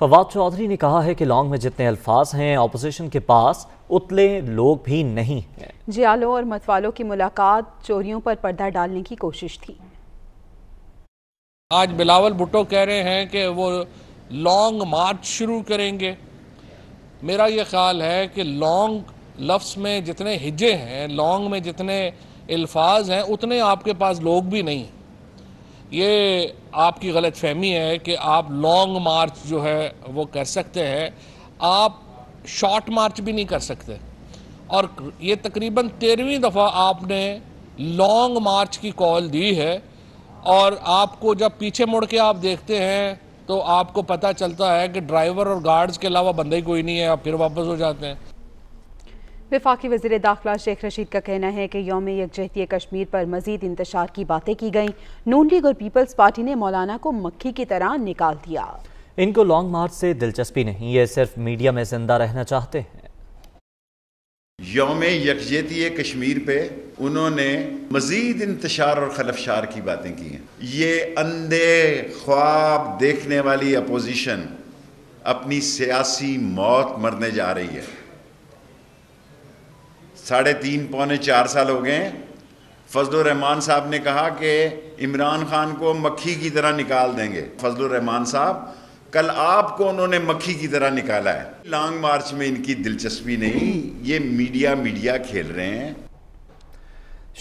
फवाद चौधरी ने कहा है कि लॉन्ग में जितने अल्फाज हैं अपोजिशन के पास उतले लोग भी नहीं हैं जियालो और मतवालों की मुलाकात चोरियों पर पर्दा डालने की कोशिश थी आज बिलावल भुट्टो कह रहे हैं कि वो लॉन्ग मार्च शुरू करेंगे मेरा ये ख्याल है कि लॉन्ग लफ्स में जितने हिजे हैं लॉन्ग में जितने अल्फाज हैं उतने आपके पास लोग भी नहीं हैं ये आपकी गलत फहमी है कि आप लॉन्ग मार्च जो है वो कर सकते हैं आप शॉर्ट मार्च भी नहीं कर सकते और ये तकरीबन तेरहवीं दफ़ा आपने लॉन्ग मार्च की कॉल दी है और आपको जब पीछे मुड़ के आप देखते हैं तो आपको पता चलता है कि ड्राइवर और गार्ड्स के अलावा बंदा ही कोई नहीं है आप फिर वापस हो जाते हैं विफाकी वजीर दाखिला शेख रशीद का कहना है कि योम यकजहती कश्मीर पर मजीद इंतशार की बातें की गईं नून लीग और पीपल्स पार्टी ने मौलाना को मक्खी की तरह निकाल दिया इनको लॉन्ग मार्च से दिलचस्पी नहीं ये सिर्फ मीडिया में जिंदा रहना चाहते हैं योम यकजहती कश्मीर पे उन्होंने मजीद इंतशार और खलफशार की बातें की हैं ये अंधे ख्वाब देखने वाली अपोजिशन अपनी सियासी मौत मरने जा रही है साढ़े तीन पौने चार साल हो गए फजल रहमान साहब ने कहा कि इमरान खान को मक्खी की तरह निकाल देंगे फजल रहमान साहब कल आपको उन्होंने मक्खी की तरह निकाला है लॉन्ग मार्च में इनकी दिलचस्पी नहीं ये मीडिया मीडिया खेल रहे हैं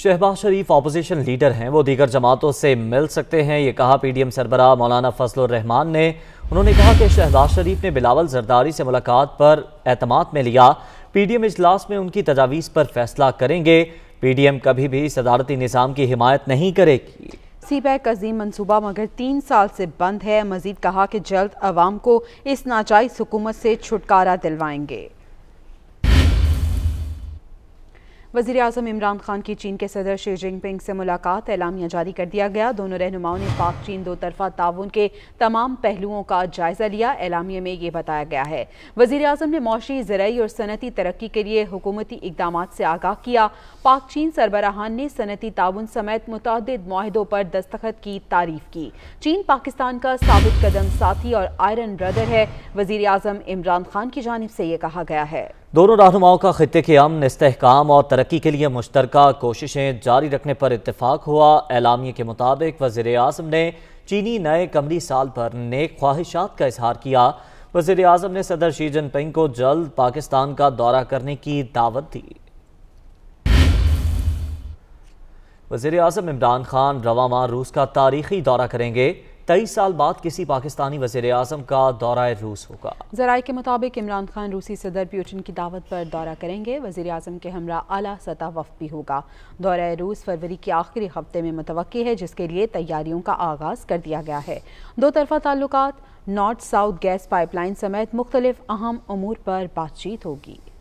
शहबाज शरीफ अपोजिशन लीडर हैं वो दीगर जमातों से मिल सकते हैं ये कहा पीडीएम सरबरा मौलाना फजल रहमान ने उन्होंने कहा कि शहबाज शरीफ ने बिलावल जरदारी से मुलाकात पर एतमाद में लिया पीडीएम इजलास में उनकी तजावीज़ पर फैसला करेंगे पीडीएम कभी भी सदारती निज़ाम की हिमायत नहीं करेगी सी पैक अजीम मनसूबा मगर तीन साल से बंद है मजीद कहा कि जल्द आवाम को इस नाजायज हुकूमत से छुटकारा दिलवाएंगे वजी अजम इमरान खान की चीन के सदर शी जिनपिंग से मुलाकात एलामिया जारी कर दिया गया दोनों रहनुमाओं ने पाक चीन दो तरफा ताउन के तमाम पहलुओं का जायजा लिया ऐलामिया में ये बताया गया है वजीर अजम ने मौशी जरिए और सनती तरक्की के लिए हुकूमती इकदाम से आगाह किया पाक चीन सरबराहान ने सनती ताउन समेत मुतद माहों पर दस्तखत की तारीफ की चीन पाकिस्तान का साबित कदम साथी और आयरन ब्रदर है वजीर अजम इमरान खान की जानब से ये कहा गया है दोनों रहनुमाओं का खत्े के अमन इसकाम और तरक्की के लिए मुश्तर कोशिशें जारी रखने पर इतफाक़ हुआ एलामी के मुताबिक वजीर अजम ने चीनी नए कमरी साल पर नेक ख्वाहिशात का इजहार किया वजीर अजम ने सदर शी जिनपिंग को जल्द पाकिस्तान का दौरा करने की दावत दी वजीर अजम इमरान खान रवामा रूस का तारीखी दौरा करेंगे तेईस साल बाद किसी पाकिस्तानी वजीर अजम का दौरा रूस होगा जराये के मुताबिक इमरान खान रूसी सदर प्यूटिन की दावत पर दौरा करेंगे वजीर अजम के हमरा अला सतह वफ भी होगा दौरा रूस फरवरी के आखिरी हफ्ते में मुतव है जिसके लिए तैयारियों का आगाज कर दिया गया है दो तरफा ताल्लुक नॉर्थ साउथ गैस पाइपलाइन समेत मुख्तलिफ अहम अमूर पर बातचीत होगी